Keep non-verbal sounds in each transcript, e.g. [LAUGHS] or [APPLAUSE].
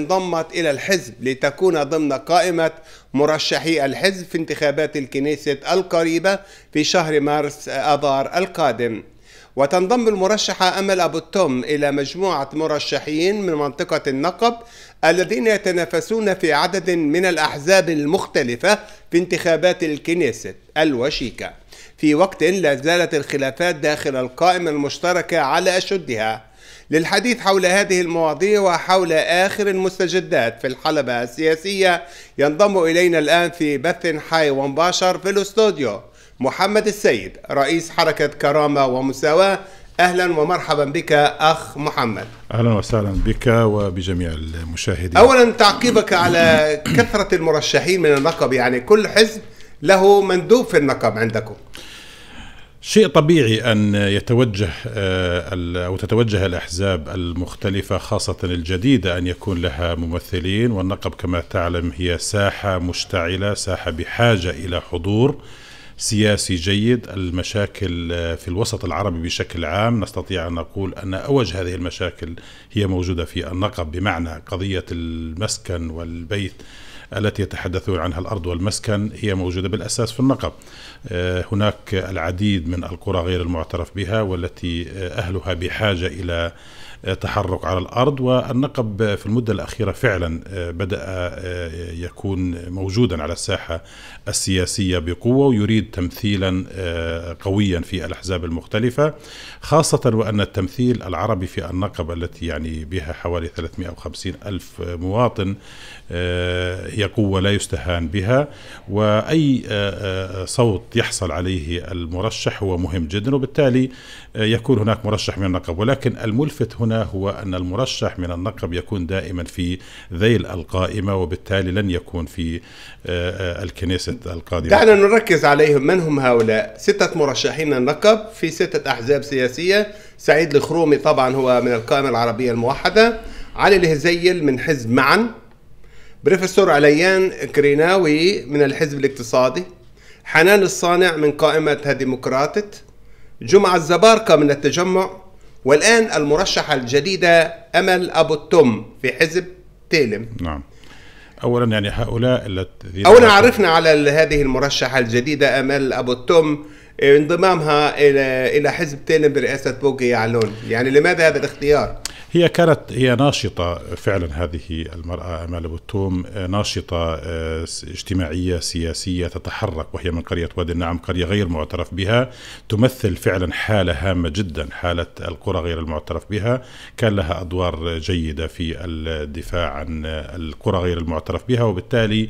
انضمت إلى الحزب لتكون ضمن قائمة مرشحي الحزب في انتخابات الكنيسة القريبة في شهر مارس آذار القادم وتنضم المرشحة أمل أبو التوم إلى مجموعة مرشحين من منطقة النقب الذين يتنافسون في عدد من الأحزاب المختلفة في انتخابات الكنيسة الوشيكة في وقت لا زالت الخلافات داخل القائمة المشتركة على أشدها للحديث حول هذه المواضيع وحول آخر المستجدات في الحلبة السياسية ينضم إلينا الآن في بث حي ومباشر في الاستوديو محمد السيد رئيس حركة كرامة ومساواة اهلا ومرحبا بك اخ محمد اهلا وسهلا بك وبجميع المشاهدين اولا تعقيبك على كثره المرشحين من النقب يعني كل حزب له مندوب في النقب عندكم شيء طبيعي ان يتوجه آه، او تتوجه الاحزاب المختلفه خاصه الجديده ان يكون لها ممثلين والنقب كما تعلم هي ساحه مشتعله، ساحه بحاجه الى حضور سياسي جيد، المشاكل آه، في الوسط العربي بشكل عام نستطيع ان نقول ان اوج هذه المشاكل هي موجوده في النقب بمعنى قضيه المسكن والبيت التي يتحدثون عنها الأرض والمسكن هي موجودة بالأساس في النقب آه، هناك العديد من القرى غير المعترف بها والتي آه، أهلها بحاجة إلى تحرك على الأرض والنقب في المدة الأخيرة فعلا آه، بدأ آه، آه، يكون موجودا على الساحة السياسية بقوة ويريد تمثيلا قويا في الأحزاب المختلفة خاصة وأن التمثيل العربي في النقب التي يعني بها حوالي 350 ألف مواطن هي قوة لا يستهان بها وأي صوت يحصل عليه المرشح هو مهم جدا وبالتالي يكون هناك مرشح من النقب ولكن الملفت هنا هنا هو أن المرشح من النقب يكون دائما في ذيل القائمة وبالتالي لن يكون في آه، آه، الكنيسة القادمة دعنا نركز عليهم من هم هؤلاء ستة مرشحين النقب في ستة أحزاب سياسية سعيد الخرومي طبعا هو من القائمة العربية الموحدة علي الهزيل من حزب معا بروفيسور عليان كريناوي من الحزب الاقتصادي حنان الصانع من قائمة ديمقراطية جمعة الزباركة من التجمع والآن المرشحة الجديدة أمل أبو التم في حزب تيلم نعم أولا يعني هؤلاء الذين أولا عرفنا على هذه المرشحة الجديدة أمل أبو التم آه، انضمامها إلى إلى حزب تيلم برئاسة بوكي يعلون يعني لماذا هذا الاختيار؟ هي كانت هي ناشطة فعلا هذه المرأة أمال أبو التوم ناشطة آه، اجتماعية سياسية تتحرك وهي من قرية وادي النعم قرية غير معترف بها تمثل فعلا حالة هامة جدا حالة القرى غير المعترف بها كان لها أدوار جيدة في الدفاع عن آه، القرى غير المعترف بها وبالتالي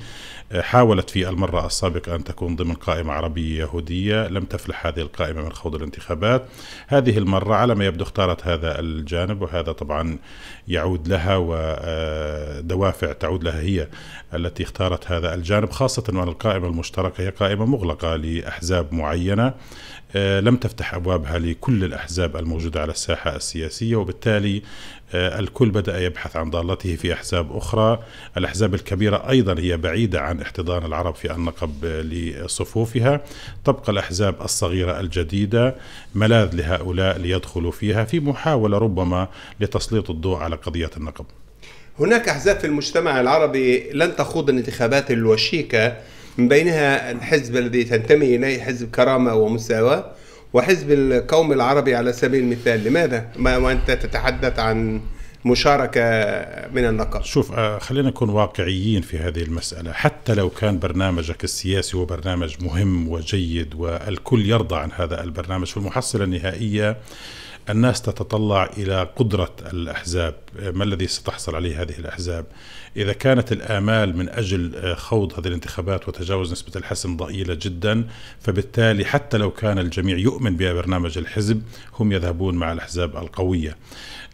آه، حاولت في المرة السابقة أن تكون ضمن قائمة عربية يهودية لم تفلح هذه القائمة من خوض الانتخابات هذه المرة على ما يبدو اختارت هذا الجانب وهذا طبعا طبعا يعود لها ودوافع تعود لها هي التي اختارت هذا الجانب خاصة وأن القائمة المشتركة هي قائمة مغلقة لأحزاب معينة آه، لم تفتح أبوابها لكل الأحزاب الموجودة على الساحة السياسية وبالتالي آه، الكل بدأ يبحث عن ضالته في أحزاب أخرى الأحزاب الكبيرة أيضا هي بعيدة عن احتضان العرب في النقب لصفوفها تبقى الأحزاب الصغيرة الجديدة ملاذ لهؤلاء ليدخلوا فيها في محاولة ربما لتسليط الضوء على قضية النقب هناك أحزاب في المجتمع العربي لن تخوض الانتخابات الوشيكة من بينها الحزب الذي تنتمي إليه حزب كرامة ومساواة وحزب القوم العربي على سبيل المثال لماذا ما وأنت تتحدث عن مشاركة من النقاط شوف آه، خلينا نكون واقعيين في هذه المسألة حتى لو كان برنامجك السياسي هو برنامج مهم وجيد والكل يرضى عن هذا البرنامج في المحصلة النهائية الناس تتطلع إلى قدرة الأحزاب ما الذي ستحصل عليه هذه الأحزاب إذا كانت الآمال من أجل آه، خوض هذه الانتخابات وتجاوز نسبة الحسم ضئيلة جدا فبالتالي حتى لو كان الجميع يؤمن ببرنامج الحزب هم يذهبون مع الأحزاب القوية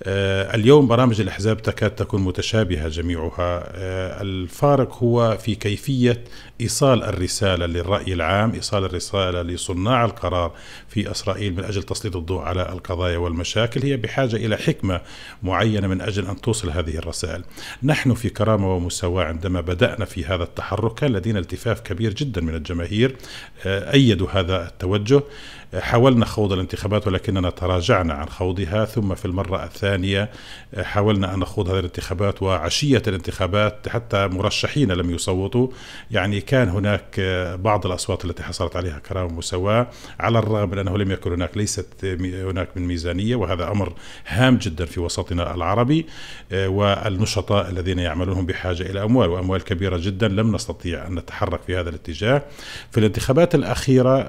آه، اليوم برامج الأحزاب تكاد تكون متشابهة جميعها آه، الفارق هو في كيفية إيصال الرسالة للرأي العام إيصال الرسالة لصناع القرار في إسرائيل من أجل تسليط الضوء على القضايا والمشاكل هي بحاجة إلى حكمة معينة من أجل أن توصل هذه الرسائل نحن في وكرامة ومساواة عندما بدأنا في هذا التحرك كان لدينا التفاف كبير جدا من الجماهير آه، أيدوا هذا التوجه حاولنا خوض الانتخابات ولكننا تراجعنا عن خوضها ثم في المرة الثانية حاولنا أن نخوض هذه الانتخابات وعشية الانتخابات حتى مرشحين لم يصوتوا يعني كان هناك بعض الأصوات التي حصلت عليها كرامة ومساواة على الرغم من أنه لم يكن هناك ليست هناك من ميزانية وهذا أمر هام جدا في وسطنا العربي والنشطاء الذين يعملون بحاجة إلى أموال وأموال كبيرة جدا لم نستطيع أن نتحرك في هذا الاتجاه في الانتخابات الأخيرة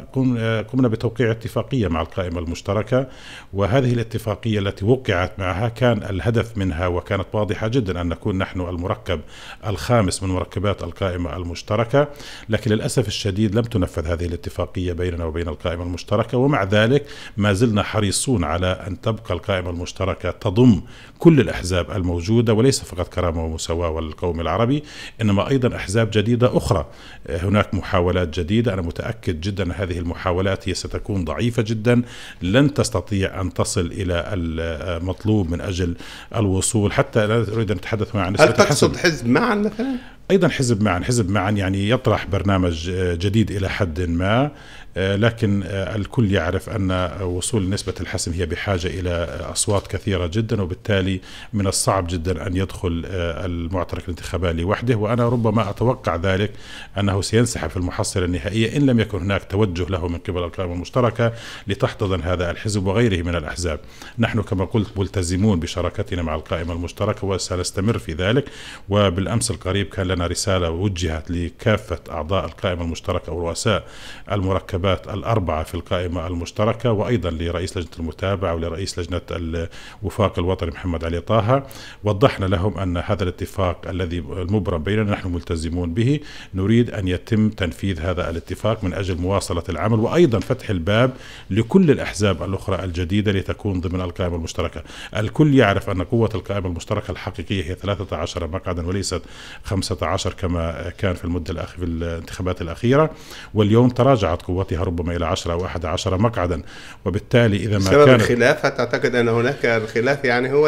قمنا بتوقيع اتفاقية مع القائمة المشتركة وهذه الاتفاقية التي وقعت معها كان الهدف منها وكانت واضحة جدا أن نكون نحن المركب الخامس من مركبات القائمة المشتركة لكن للأسف الشديد لم تنفذ هذه الاتفاقية بيننا وبين القائمة المشتركة ومع ذلك ما زلنا حريصون على أن تبقى القائمة المشتركة تضم كل الأحزاب الموجودة وليس فقط كرامة ومساواة والقوم العربي إنما أيضا أحزاب جديدة أخرى هناك محاولات جديدة أنا متأكد جدا هذه المحاولات هي ستكون تكون ضعيفة جدا لن تستطيع أن تصل إلى المطلوب من أجل الوصول حتى لا أريد أن أتحدث عن نسبة هل تقصد الحزب معا مثلا؟ ايضا حزب معا حزب معا يعني يطرح برنامج آه، جديد الى حد ما آه، لكن آه، الكل يعرف ان وصول نسبه الحسم هي بحاجه الى اصوات كثيره جدا وبالتالي من الصعب جدا ان يدخل المعترك الانتخابي وحده وانا ربما اتوقع ذلك انه سينسحب في المحصله النهائيه ان لم يكن هناك توجه له من قبل القائمه المشتركه لتحتضن هذا الحزب وغيره من الاحزاب نحن كما قلت ملتزمون بشراكتنا مع القائمه المشتركه وسنستمر في ذلك وبالامس القريب كان لنا رسالة وجهت لكافة أعضاء القائمة المشتركة أو رؤساء المركبات الأربعة في القائمة المشتركة وأيضا لرئيس لجنة المتابعة ولرئيس لجنة الوفاق الوطني محمد علي طه وضحنا لهم أن هذا الاتفاق الذي المبرم بيننا نحن ملتزمون به نريد أن يتم تنفيذ هذا الاتفاق من أجل مواصلة العمل وأيضا فتح الباب لكل الأحزاب الأخرى الجديدة لتكون ضمن القائمة المشتركة الكل يعرف أن قوة القائمة المشتركة الحقيقية هي 13 مقعدا وليست 15 عشر كما كان في المدة الأخيرة في الانتخابات الأخيرة واليوم تراجعت قوتها ربما إلى 10 أو 11 مقعدا وبالتالي إذا ما سبب كان الخلافة تعتقد أن هناك الخلاف يعني هو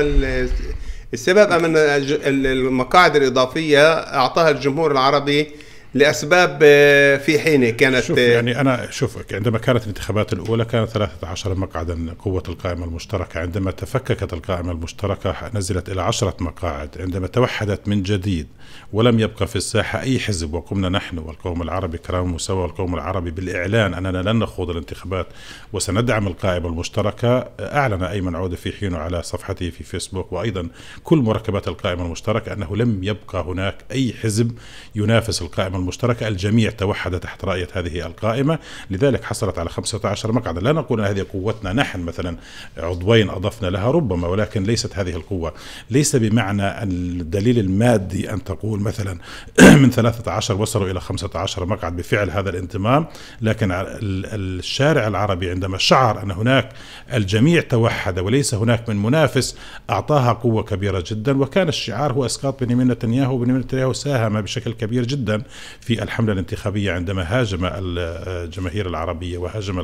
السبب أن المقاعد الإضافية أعطاها الجمهور العربي لاسباب آه، في حينه كانت شوف آه، يعني انا شوف عندما كانت الانتخابات الاولى كانت 13 مقعدا قوه القائمه المشتركه عندما تفككت القائمه المشتركه نزلت الى 10 مقاعد عندما توحدت من جديد ولم يبقى في الساحة أي حزب وقمنا نحن والقوم العربي كرام مساواة والقوم العربي بالإعلان أننا لن نخوض الانتخابات وسندعم القائمة المشتركة أعلن أيمن عودة في حينه على صفحته في فيسبوك وأيضا كل مركبات القائمة المشتركة أنه لم يبقى هناك أي حزب ينافس القائمة المشتركة الجميع توحد تحت رأية هذه القائمة لذلك حصلت على 15 مقعدا لا نقول أن هذه قوتنا نحن مثلا عضوين أضفنا لها ربما ولكن ليست هذه القوة ليس بمعنى الدليل المادي أن تقول نقول مثلا [CLEARS THROAT] من 13 وصلوا إلى 15 مقعد بفعل هذا الانتمام لكن الشارع العربي عندما شعر أن هناك الجميع توحد وليس هناك من منافس أعطاها قوة كبيرة جدا وكان الشعار هو إسقاط بنيامين نتنياهو وبنيامين نتنياهو ساهم بشكل كبير جدا في الحملة الانتخابية عندما هاجم الجماهير العربية وهاجم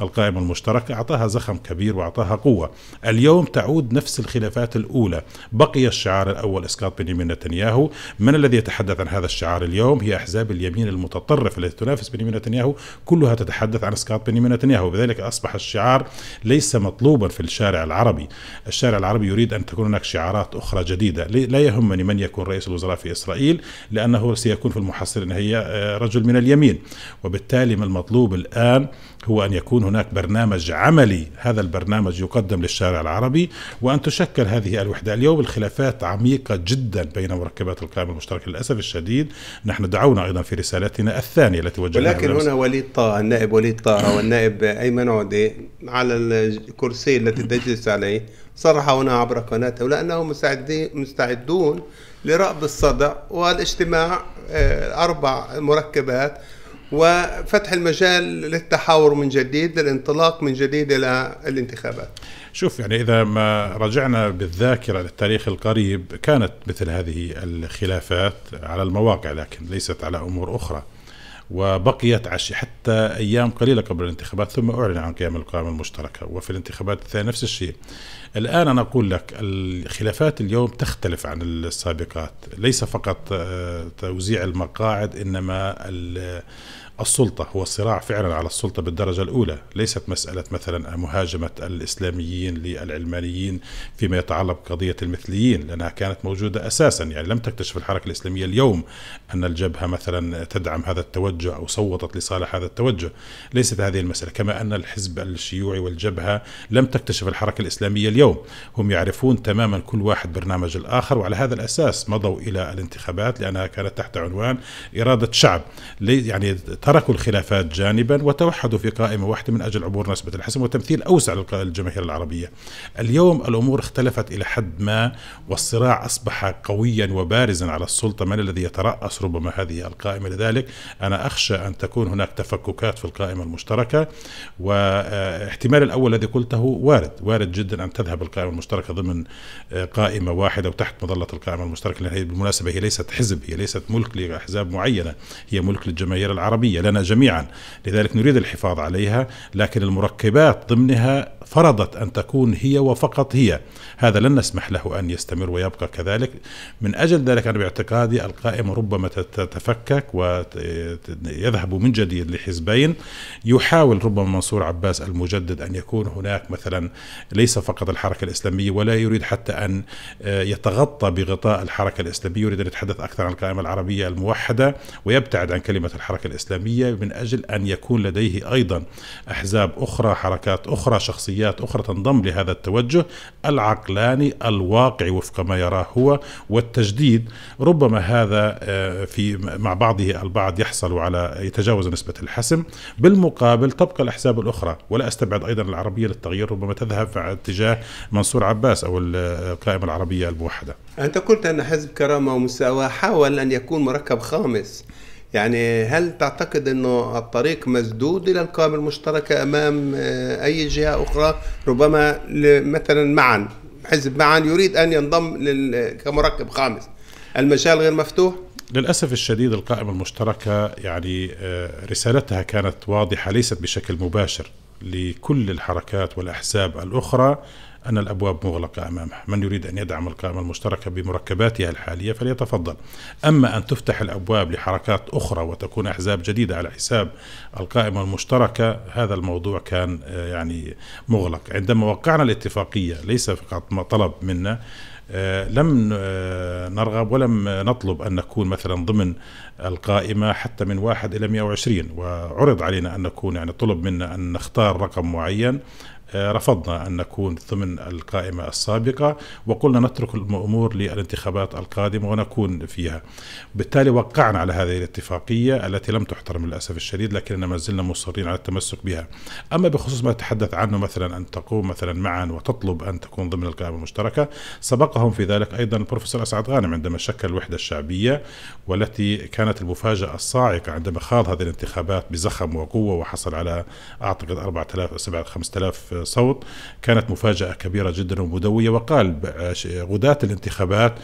القائمة المشتركة أعطاها زخم كبير وأعطاها قوة اليوم تعود نفس الخلافات الأولى بقي الشعار الأول إسقاط بنيامين نتنياهو من الذي يتحدث عن هذا الشعار اليوم هي أحزاب اليمين المتطرف التي تنافس بنيامين نتنياهو كلها تتحدث عن اسقاط بنيامين نتنياهو وبذلك أصبح الشعار ليس مطلوبا في الشارع العربي الشارع العربي يريد أن تكون هناك شعارات أخرى جديدة لا يهمني من يكون رئيس الوزراء في إسرائيل لأنه سيكون في المحصل أن هي آه، رجل من اليمين وبالتالي ما المطلوب الآن هو ان يكون هناك برنامج عملي هذا البرنامج يقدم للشارع العربي وان تشكل هذه الوحده اليوم الخلافات عميقه جدا بين مركبات القيام المشترك للاسف الشديد نحن دعونا ايضا في رسالتنا الثانيه التي وجهناها ولكن هنا وليد طه النائب وليد طه والنائب ايمن عودي على الكرسي التي تجلس عليه صرح هنا عبر قناته لانهم مستعدون لرأب الصدع والاجتماع آه، أربع مركبات وفتح المجال للتحاور من جديد للانطلاق من جديد الى الانتخابات شوف يعني اذا ما رجعنا بالذاكره للتاريخ القريب كانت مثل هذه الخلافات على المواقع لكن ليست على امور اخرى وبقيت عش حتى أيام قليلة قبل الانتخابات ثم أعلن عن قيام القائمة المشتركة وفي الانتخابات الثانية نفس الشيء الآن أنا أقول لك الخلافات اليوم تختلف عن السابقات ليس فقط آه، توزيع المقاعد إنما السلطة هو الصراع فعلا على السلطة بالدرجة الأولى ليست مسألة مثلا مهاجمة الإسلاميين للعلمانيين فيما يتعلق بقضية المثليين لأنها كانت موجودة أساسا يعني لم تكتشف الحركة الإسلامية اليوم أن الجبهة مثلا تدعم هذا التوجه أو صوتت لصالح هذا التوجه ليست هذه المسألة كما أن الحزب الشيوعي والجبهة لم تكتشف الحركة الإسلامية اليوم هم يعرفون تماما كل واحد برنامج الآخر وعلى هذا الأساس مضوا إلى الانتخابات لأنها كانت تحت عنوان إرادة شعب يعني تركوا الخلافات جانبا وتوحدوا في قائمة واحدة من أجل عبور نسبة الحسم وتمثيل أوسع للجماهير العربية اليوم الأمور اختلفت إلى حد ما والصراع أصبح قويا وبارزا على السلطة من الذي يترأس ربما هذه القائمة لذلك أنا أخشى أن تكون هناك تفككات في القائمة المشتركة واحتمال الأول الذي قلته وارد وارد جدا أن تذهب القائمة المشتركة ضمن آه، قائمة واحدة وتحت مظلة القائمة المشتركة لأن هي بالمناسبة هي ليست حزب هي ليست ملك لأحزاب معينة هي ملك للجماهير العربية الأساسية لنا جميعا لذلك نريد الحفاظ عليها لكن المركبات ضمنها فرضت أن تكون هي وفقط هي هذا لن نسمح له أن يستمر ويبقى كذلك من أجل ذلك أنا باعتقادي القائمة ربما تتفكك ويذهب من جديد لحزبين يحاول ربما منصور عباس المجدد أن يكون هناك مثلا ليس فقط الحركة الإسلامية ولا يريد حتى أن يتغطى بغطاء الحركة الإسلامية يريد أن يتحدث أكثر عن القائمة العربية الموحدة ويبتعد عن كلمة الحركة الإسلامية العالمية من أجل أن يكون لديه أيضا أحزاب أخرى حركات أخرى شخصيات أخرى تنضم لهذا التوجه العقلاني الواقعي وفق ما يراه هو والتجديد ربما هذا آه، في مع بعضه البعض يحصل على يتجاوز نسبة الحسم بالمقابل تبقى الأحزاب الأخرى ولا أستبعد أيضا العربية للتغيير ربما تذهب في اتجاه منصور عباس أو آه، القائمة العربية الموحدة أنت قلت أن حزب كرامة ومساواة حاول أن يكون مركب خامس يعني هل تعتقد أنه الطريق مسدود إلى القائمة المشتركة أمام آه، أي جهة أخرى ربما مثلا معا حزب معا يريد أن ينضم كمركب خامس المجال غير مفتوح؟ للأسف الشديد القائمة المشتركة يعني آه، رسالتها كانت واضحة ليست بشكل مباشر لكل الحركات والأحزاب الأخرى أن الأبواب مغلقة أمامها من يريد أن يدعم القائمة المشتركة بمركباتها الحالية فليتفضل أما أن تفتح الأبواب لحركات أخرى وتكون أحزاب جديدة على حساب القائمة المشتركة هذا الموضوع كان آه، يعني مغلق عندما وقعنا الاتفاقية ليس فقط ما طلب منا آه، لم آه، نرغب ولم نطلب أن نكون مثلا ضمن القائمة حتى من واحد إلى 120 وعرض علينا أن نكون يعني طلب منا أن نختار رقم معين آه، رفضنا أن نكون ضمن القائمة السابقة وقلنا نترك الأمور للانتخابات القادمة ونكون فيها بالتالي وقعنا على هذه الاتفاقية التي لم تحترم للأسف الشديد لكننا ما زلنا مصرين على التمسك بها أما بخصوص ما تحدث عنه مثلا أن تقوم مثلا معا وتطلب أن تكون ضمن القائمة المشتركة سبقهم في ذلك أيضا البروفيسور أسعد غانم عندما شكل الوحدة الشعبية والتي كانت المفاجأة الصاعقة عندما خاض هذه الانتخابات بزخم وقوة وحصل على أعتقد 4000 5000 صوت كانت مفاجأة كبيرة جدا ومدوية وقال غداة الانتخابات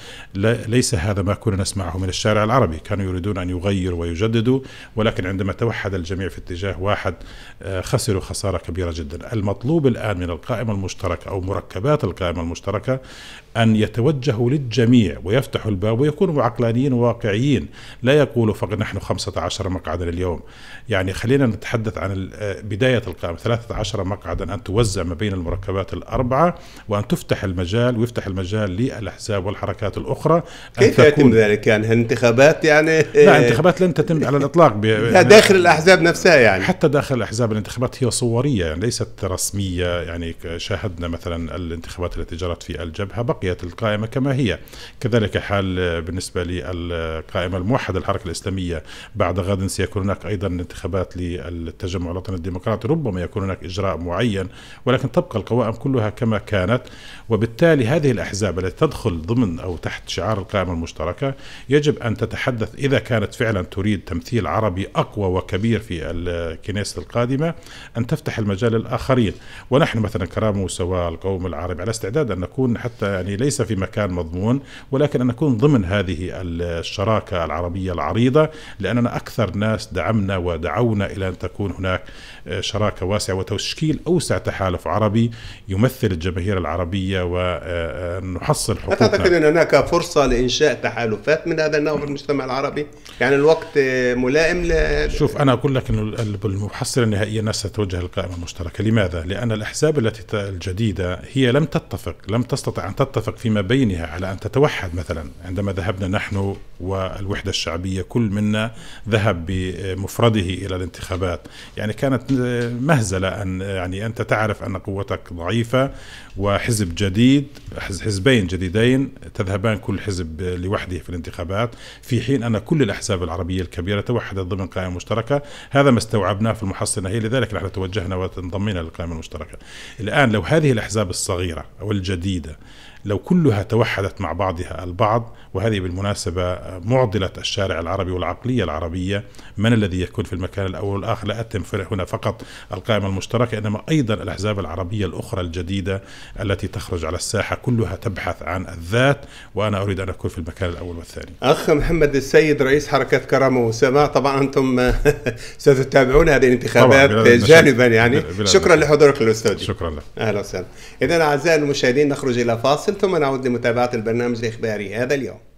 ليس هذا ما كنا نسمعه من الشارع العربي كانوا يريدون أن يغيروا ويجددوا ولكن عندما توحد الجميع في اتجاه واحد آه، خسروا خسارة كبيرة جدا المطلوب الآن من القائمة المشتركة أو مركبات القائمة المشتركة أن يتوجهوا للجميع ويفتحوا الباب ويكونوا عقلانيين وواقعيين لا يقولوا فقط نحن 15 مقعدا اليوم يعني خلينا نتحدث عن بداية القائمة 13 مقعدا أن توزع ما بين المركبات الأربعة وأن تفتح المجال ويفتح المجال للأحزاب والحركات الأخرى كيف يتم ذلك يعني الانتخابات يعني لا الانتخابات لن تتم على الإطلاق ب... يعني داخل الأحزاب نفسها يعني حتى داخل الأحزاب الانتخابات هي صورية يعني ليست رسمية يعني شاهدنا مثلا الانتخابات التي جرت في الجبهة بقى بقية القائمة كما هي كذلك حال بالنسبة للقائمة الموحدة الحركة الإسلامية بعد غد سيكون هناك أيضا انتخابات للتجمع الوطني الديمقراطي ربما يكون هناك إجراء معين ولكن تبقى القوائم كلها كما كانت وبالتالي هذه الأحزاب التي تدخل ضمن أو تحت شعار القائمة المشتركة يجب أن تتحدث إذا كانت فعلا تريد تمثيل عربي أقوى وكبير في الكنيسة القادمة أن تفتح المجال للآخرين ونحن مثلا كرام سواء القوم العربي على استعداد أن نكون حتى يعني يعني ليس في مكان مضمون ولكن أن أكون ضمن هذه الشراكة العربية العريضة لأننا أكثر ناس دعمنا ودعونا إلى أن تكون هناك شراكة واسعة وتشكيل أوسع تحالف عربي يمثل الجماهير العربية ونحصل آه، آه، حقوقنا أعتقد أن هناك فرصة لإنشاء تحالفات من هذا النوع في المجتمع العربي يعني الوقت آه، ملائم ل... شوف أنا أقول لك أنه المحصلة النهائية الناس ستوجه القائمة المشتركة لماذا؟ لأن الأحزاب التي الجديدة هي لم تتفق لم تستطع أن تتفق تتفق فيما بينها على أن تتوحد مثلا عندما ذهبنا نحن والوحدة الشعبية كل منا ذهب بمفرده إلى الانتخابات يعني كانت مهزلة أن يعني أنت تعرف أن قوتك ضعيفة وحزب جديد حزبين جديدين تذهبان كل حزب لوحده في الانتخابات في حين أن كل الأحزاب العربية الكبيرة توحدت ضمن قائمة مشتركة هذا ما استوعبناه في المحصنة هي لذلك نحن توجهنا وانضمينا للقائمة المشتركة الآن لو هذه الأحزاب الصغيرة أو الجديدة لو كلها توحدت مع بعضها البعض وهذه بالمناسبة معضلة الشارع العربي والعقلية العربية من الذي يكون في المكان الأول والآخر لا أتم هنا فقط القائمة المشتركة إنما أيضا الأحزاب العربية الأخرى الجديدة التي تخرج على الساحة كلها تبحث عن الذات وأنا أريد أن أكون في المكان الأول والثاني أخ محمد السيد رئيس حركة كرم وسماء طبعا أنتم [LAUGHS] ستتابعون هذه الانتخابات جانبا يعني شكرا لحضورك الأستاذ شكرا لك أهلا وسهلا إذا أعزائي المشاهدين نخرج إلى فاصل ثم نعود لمتابعة البرنامج الإخباري هذا اليوم